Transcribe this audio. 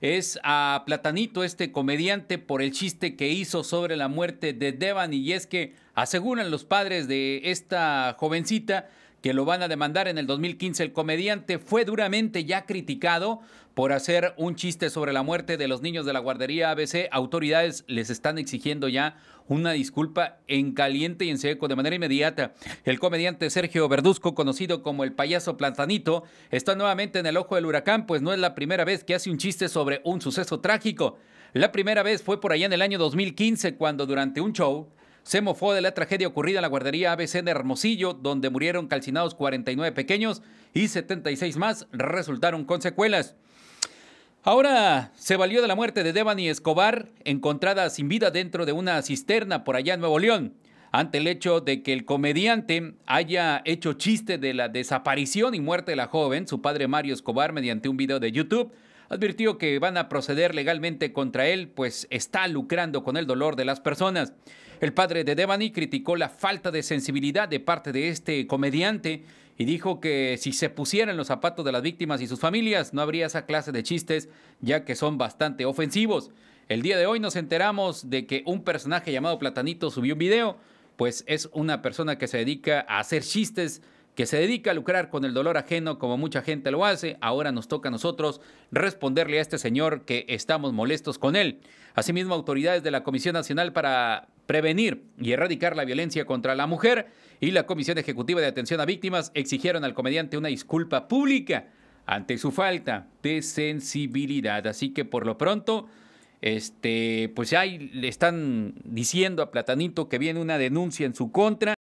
es a Platanito, este comediante, por el chiste que hizo sobre la muerte de Devan Y es que aseguran los padres de esta jovencita que lo van a demandar en el 2015. El comediante fue duramente ya criticado por hacer un chiste sobre la muerte de los niños de la guardería ABC. Autoridades les están exigiendo ya una disculpa en caliente y en seco de manera inmediata. El comediante Sergio Verduzco, conocido como el payaso Plantanito, está nuevamente en el ojo del huracán, pues no es la primera vez que hace un chiste sobre un suceso trágico. La primera vez fue por allá en el año 2015, cuando durante un show se mofó de la tragedia ocurrida en la guardería ABC de Hermosillo, donde murieron calcinados 49 pequeños y 76 más resultaron con secuelas. Ahora se valió de la muerte de Devani Escobar, encontrada sin vida dentro de una cisterna por allá en Nuevo León, ante el hecho de que el comediante haya hecho chiste de la desaparición y muerte de la joven, su padre Mario Escobar, mediante un video de YouTube, advirtió que van a proceder legalmente contra él, pues está lucrando con el dolor de las personas. El padre de Devani criticó la falta de sensibilidad de parte de este comediante y dijo que si se pusieran los zapatos de las víctimas y sus familias no habría esa clase de chistes, ya que son bastante ofensivos. El día de hoy nos enteramos de que un personaje llamado Platanito subió un video, pues es una persona que se dedica a hacer chistes que se dedica a lucrar con el dolor ajeno como mucha gente lo hace, ahora nos toca a nosotros responderle a este señor que estamos molestos con él. Asimismo, autoridades de la Comisión Nacional para Prevenir y Erradicar la Violencia contra la Mujer y la Comisión Ejecutiva de Atención a Víctimas exigieron al comediante una disculpa pública ante su falta de sensibilidad. Así que por lo pronto, este, pues ahí le están diciendo a Platanito que viene una denuncia en su contra.